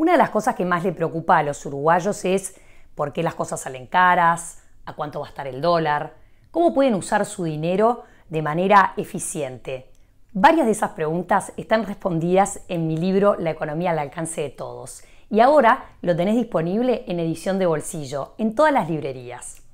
Una de las cosas que más le preocupa a los uruguayos es por qué las cosas salen caras, a cuánto va a estar el dólar, cómo pueden usar su dinero de manera eficiente. Varias de esas preguntas están respondidas en mi libro La economía al alcance de todos y ahora lo tenés disponible en edición de bolsillo en todas las librerías.